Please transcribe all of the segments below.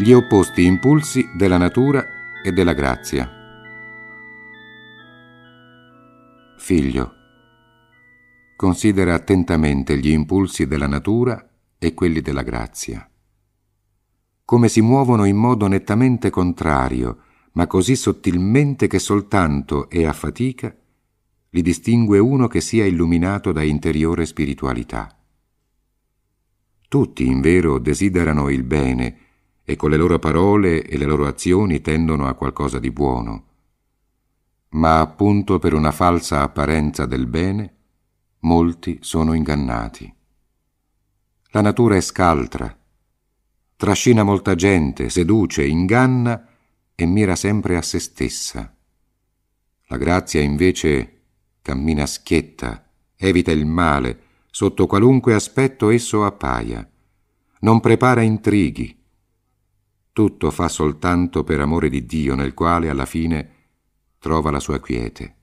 gli opposti impulsi della natura e della grazia. Figlio, considera attentamente gli impulsi della natura e quelli della grazia. Come si muovono in modo nettamente contrario, ma così sottilmente che soltanto e a fatica li distingue uno che sia illuminato da interiore spiritualità. Tutti, in vero, desiderano il bene, e con le loro parole e le loro azioni tendono a qualcosa di buono, ma appunto per una falsa apparenza del bene molti sono ingannati. La natura è scaltra, trascina molta gente, seduce, inganna e mira sempre a se stessa. La grazia invece cammina schietta, evita il male, sotto qualunque aspetto esso appaia, non prepara intrighi, tutto fa soltanto per amore di Dio nel quale alla fine trova la sua quiete.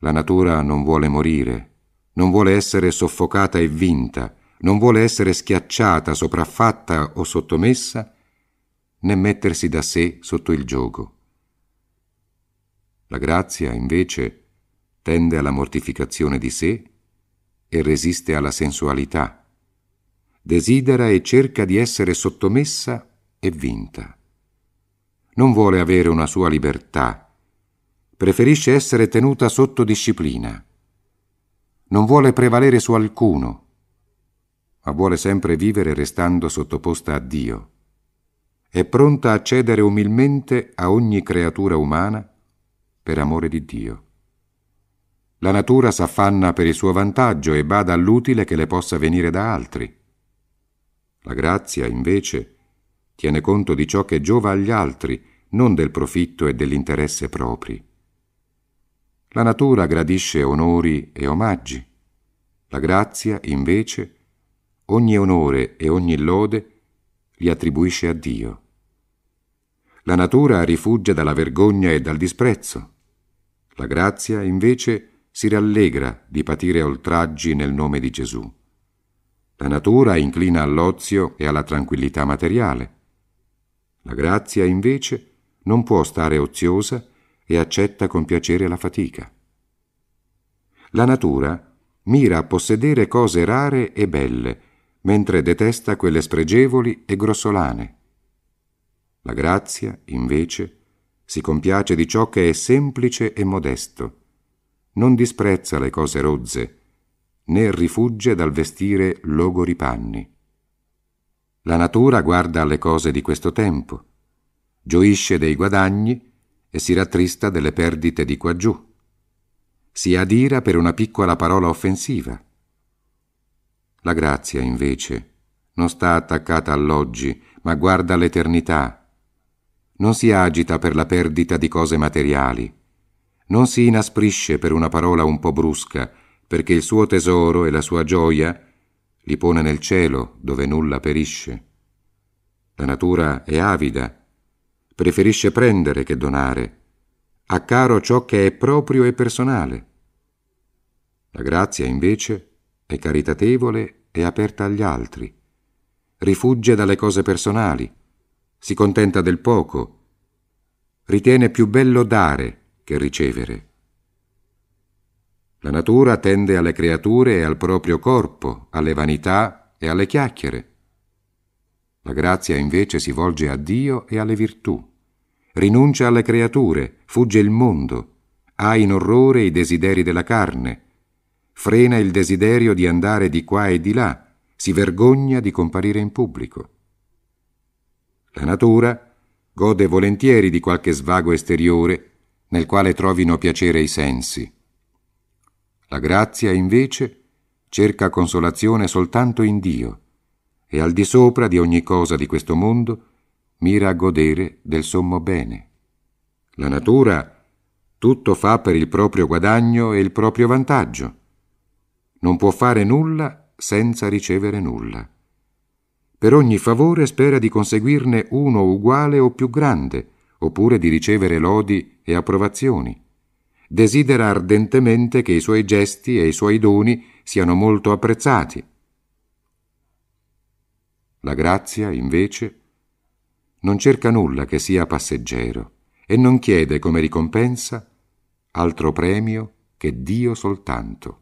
La natura non vuole morire, non vuole essere soffocata e vinta, non vuole essere schiacciata, sopraffatta o sottomessa, né mettersi da sé sotto il gioco. La grazia, invece, tende alla mortificazione di sé e resiste alla sensualità desidera e cerca di essere sottomessa e vinta. Non vuole avere una sua libertà, preferisce essere tenuta sotto disciplina. Non vuole prevalere su alcuno, ma vuole sempre vivere restando sottoposta a Dio. È pronta a cedere umilmente a ogni creatura umana per amore di Dio. La natura s'affanna per il suo vantaggio e bada all'utile che le possa venire da altri la grazia, invece, tiene conto di ciò che giova agli altri, non del profitto e dell'interesse propri. La natura gradisce onori e omaggi. La grazia, invece, ogni onore e ogni lode li attribuisce a Dio. La natura rifugge dalla vergogna e dal disprezzo. La grazia, invece, si rallegra di patire oltraggi nel nome di Gesù. La natura inclina all'ozio e alla tranquillità materiale. La grazia, invece, non può stare oziosa e accetta con piacere la fatica. La natura mira a possedere cose rare e belle, mentre detesta quelle spregevoli e grossolane. La grazia, invece, si compiace di ciò che è semplice e modesto, non disprezza le cose rozze, né rifugge dal vestire logori panni. La natura guarda alle cose di questo tempo, gioisce dei guadagni e si rattrista delle perdite di quaggiù. Si adira per una piccola parola offensiva. La grazia, invece, non sta attaccata all'oggi, ma guarda all'eternità. Non si agita per la perdita di cose materiali. Non si inasprisce per una parola un po' brusca, perché il suo tesoro e la sua gioia li pone nel cielo dove nulla perisce. La natura è avida, preferisce prendere che donare, ha caro ciò che è proprio e personale. La grazia invece è caritatevole e aperta agli altri, rifugge dalle cose personali, si contenta del poco, ritiene più bello dare che ricevere. La natura tende alle creature e al proprio corpo, alle vanità e alle chiacchiere. La grazia invece si volge a Dio e alle virtù. Rinuncia alle creature, fugge il mondo, ha in orrore i desideri della carne, frena il desiderio di andare di qua e di là, si vergogna di comparire in pubblico. La natura gode volentieri di qualche svago esteriore nel quale trovino piacere i sensi. La grazia, invece, cerca consolazione soltanto in Dio e al di sopra di ogni cosa di questo mondo mira a godere del sommo bene. La natura tutto fa per il proprio guadagno e il proprio vantaggio. Non può fare nulla senza ricevere nulla. Per ogni favore spera di conseguirne uno uguale o più grande, oppure di ricevere lodi e approvazioni desidera ardentemente che i suoi gesti e i suoi doni siano molto apprezzati. La grazia, invece, non cerca nulla che sia passeggero e non chiede come ricompensa altro premio che Dio soltanto.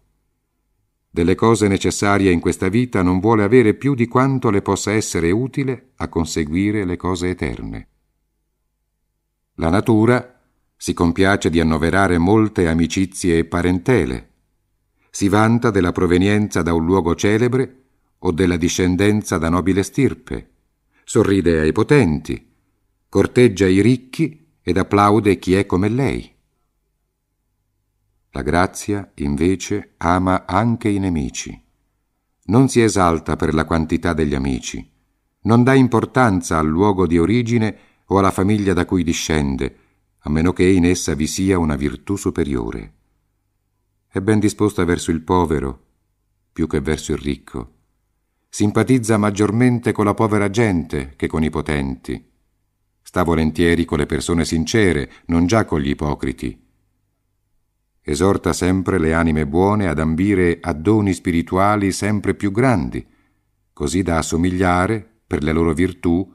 Delle cose necessarie in questa vita non vuole avere più di quanto le possa essere utile a conseguire le cose eterne. La natura si compiace di annoverare molte amicizie e parentele, si vanta della provenienza da un luogo celebre o della discendenza da nobile stirpe, sorride ai potenti, corteggia i ricchi ed applaude chi è come lei. La grazia, invece, ama anche i nemici. Non si esalta per la quantità degli amici, non dà importanza al luogo di origine o alla famiglia da cui discende, a meno che in essa vi sia una virtù superiore. È ben disposta verso il povero, più che verso il ricco. Simpatizza maggiormente con la povera gente che con i potenti. Sta volentieri con le persone sincere, non già con gli ipocriti. Esorta sempre le anime buone ad ambire a doni spirituali sempre più grandi, così da assomigliare, per le loro virtù,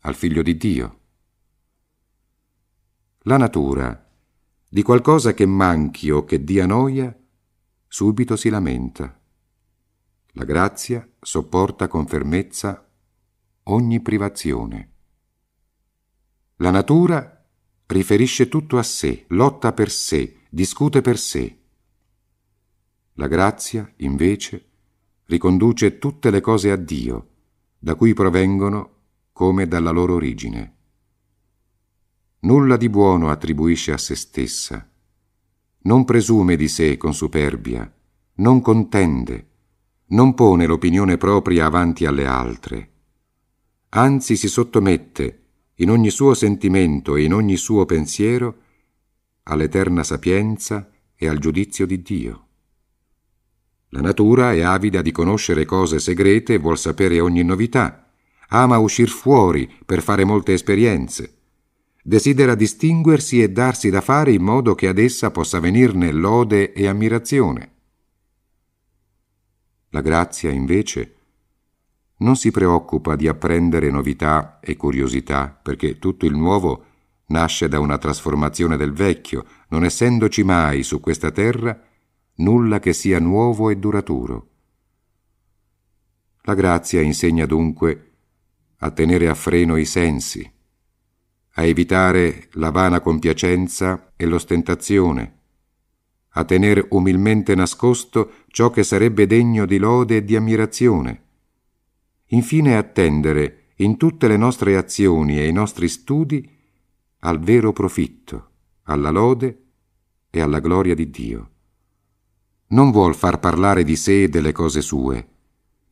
al Figlio di Dio la natura, di qualcosa che manchi o che dia noia, subito si lamenta. La grazia sopporta con fermezza ogni privazione. La natura riferisce tutto a sé, lotta per sé, discute per sé. La grazia, invece, riconduce tutte le cose a Dio, da cui provengono come dalla loro origine. Nulla di buono attribuisce a se stessa. Non presume di sé con superbia, non contende, non pone l'opinione propria avanti alle altre. Anzi si sottomette, in ogni suo sentimento e in ogni suo pensiero, all'eterna sapienza e al giudizio di Dio. La natura è avida di conoscere cose segrete e vuol sapere ogni novità, ama uscir fuori per fare molte esperienze desidera distinguersi e darsi da fare in modo che ad essa possa venirne lode e ammirazione. La grazia, invece, non si preoccupa di apprendere novità e curiosità, perché tutto il nuovo nasce da una trasformazione del vecchio, non essendoci mai su questa terra nulla che sia nuovo e duraturo. La grazia insegna dunque a tenere a freno i sensi, a evitare la vana compiacenza e l'ostentazione, a tener umilmente nascosto ciò che sarebbe degno di lode e di ammirazione, infine a tendere in tutte le nostre azioni e i nostri studi al vero profitto, alla lode e alla gloria di Dio. Non vuol far parlare di sé e delle cose sue,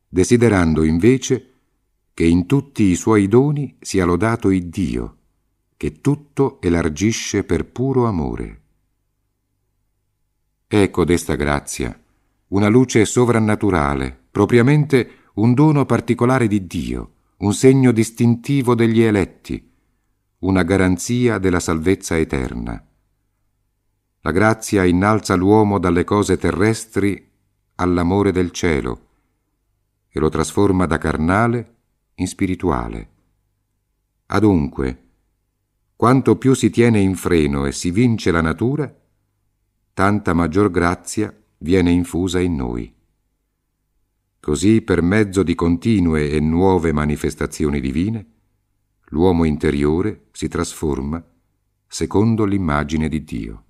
desiderando invece che in tutti i suoi doni sia lodato il Dio, che tutto elargisce per puro amore. È codesta grazia, una luce sovrannaturale, propriamente un dono particolare di Dio, un segno distintivo degli eletti, una garanzia della salvezza eterna. La grazia innalza l'uomo dalle cose terrestri all'amore del cielo e lo trasforma da carnale in spirituale. Adunque, quanto più si tiene in freno e si vince la natura, tanta maggior grazia viene infusa in noi. Così, per mezzo di continue e nuove manifestazioni divine, l'uomo interiore si trasforma secondo l'immagine di Dio.